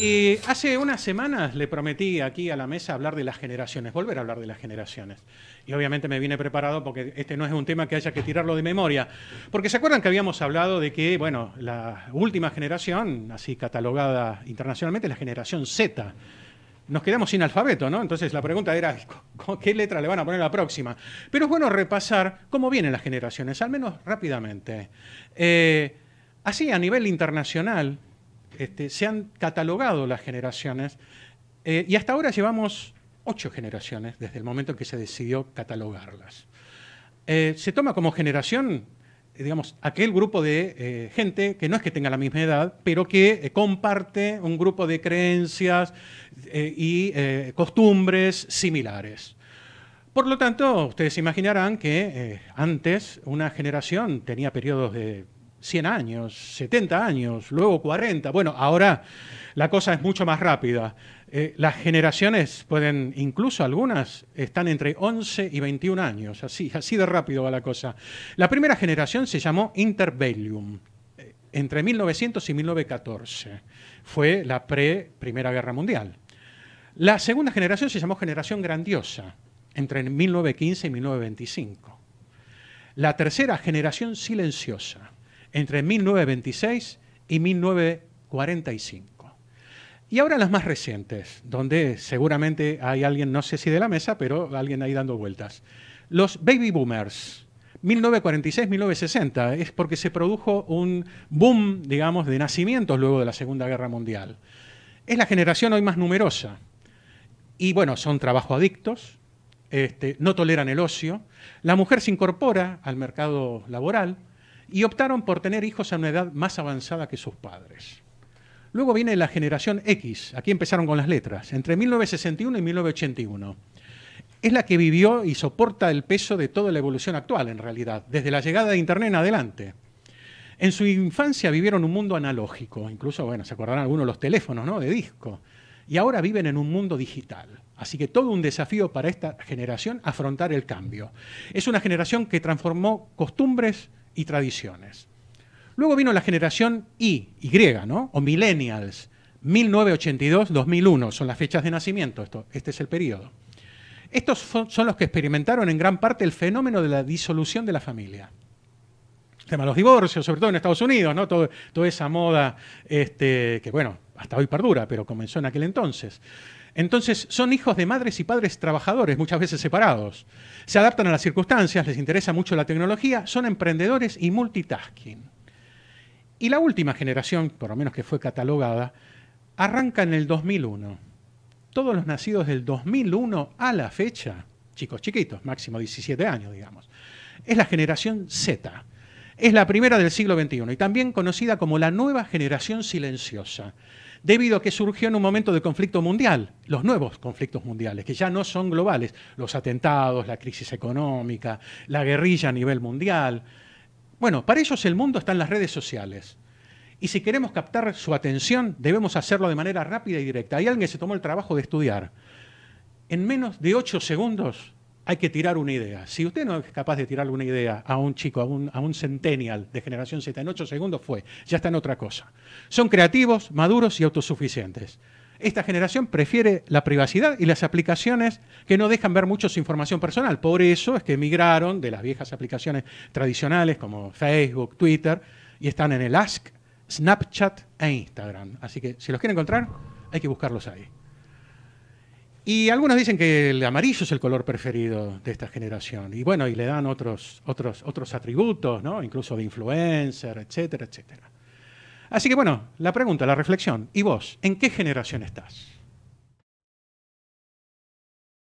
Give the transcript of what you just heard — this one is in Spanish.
Y hace unas semanas le prometí aquí a la mesa hablar de las generaciones, volver a hablar de las generaciones. Y obviamente me vine preparado porque este no es un tema que haya que tirarlo de memoria. Porque se acuerdan que habíamos hablado de que, bueno, la última generación, así catalogada internacionalmente, la generación Z. Nos quedamos sin alfabeto, ¿no? Entonces la pregunta era, ¿qué letra le van a poner la próxima? Pero es bueno repasar cómo vienen las generaciones, al menos rápidamente. Eh, así, a nivel internacional, este, se han catalogado las generaciones eh, y hasta ahora llevamos ocho generaciones desde el momento en que se decidió catalogarlas. Eh, se toma como generación, eh, digamos, aquel grupo de gente que no es que tenga la misma edad, pero que comparte un grupo de creencias y costumbres similares. Por lo tanto, ustedes imaginarán que antes una generación tenía periodos de 100 años, 70 años, luego 40. Bueno, ahora la cosa es mucho más rápida. Eh, las generaciones pueden, incluso algunas, están entre 11 y 21 años, así, de rápido va la cosa. La primera generación se llamó Interbellum, eh, entre 1900 y 1914. Fue la pre-Primera Guerra Mundial. La segunda generación se llamó Generación Grandiosa, entre 1915 y 1925. La tercera generación silenciosa, entre 1926 y 1945. Y ahora las más recientes, donde seguramente hay alguien, no sé si de la mesa, pero alguien ahí dando vueltas. Los baby boomers, 1946-1960, es porque se produjo un boom, digamos, de nacimientos luego de la Segunda Guerra Mundial. Es la generación hoy más numerosa. Y bueno, son trabajo adictos, este, no toleran el ocio, la mujer se incorpora al mercado laboral, y optaron por tener hijos a una edad más avanzada que sus padres. Luego viene la generación X, aquí empezaron con las letras, entre 1961 y 1981. Es la que vivió y soporta el peso de toda la evolución actual, en realidad, desde la llegada de Internet en adelante. En su infancia vivieron un mundo analógico, incluso, bueno, se acordarán algunos los teléfonos, ¿no? De disco. Y ahora viven en un mundo digital. Así que todo un desafío para esta generación afrontar el cambio. Es una generación que transformó costumbres, y tradiciones. Luego vino la generación Y, Y, ¿no? O millennials, 1982-2001, son las fechas de nacimiento, esto, este es el periodo. Estos son los que experimentaron en gran parte el fenómeno de la disolución de la familia. El tema de los divorcios, sobre todo en Estados Unidos, ¿no? toda esa moda este, que, bueno, hasta hoy perdura, pero comenzó en aquel entonces. Entonces son hijos de madres y padres trabajadores, muchas veces separados. Se adaptan a las circunstancias, les interesa mucho la tecnología, son emprendedores y multitasking. Y la última generación, por lo menos que fue catalogada, arranca en el 2001. Todos los nacidos del 2001 a la fecha, chicos chiquitos, máximo 17 años, digamos, es la generación Z. Es la primera del siglo XXI y también conocida como la nueva generación silenciosa debido a que surgió en un momento de conflicto mundial, los nuevos conflictos mundiales, que ya no son globales, los atentados, la crisis económica, la guerrilla a nivel mundial. Bueno, para ellos el mundo está en las redes sociales. Y si queremos captar su atención, debemos hacerlo de manera rápida y directa. Hay alguien que se tomó el trabajo de estudiar. En menos de ocho segundos hay que tirar una idea. Si usted no es capaz de tirar una idea a un chico, a un, centennial de generación Z en 8 segundos, fue, ya está en otra cosa. Son creativos, maduros y autosuficientes. Esta generación prefiere la privacidad y las aplicaciones que no dejan ver mucho su información personal. Por eso es que emigraron de las viejas aplicaciones tradicionales como Facebook, Twitter, y están en el Ask, Snapchat e Instagram. Así que si los quiere encontrar, hay que buscarlos ahí. Y algunos dicen que el amarillo es el color preferido de esta generación. Y bueno, y le dan otros, otros, otros atributos, ¿no? Incluso de influencer, etcétera, etcétera. Así que bueno, la pregunta, la reflexión. ¿Y vos, en qué generación estás?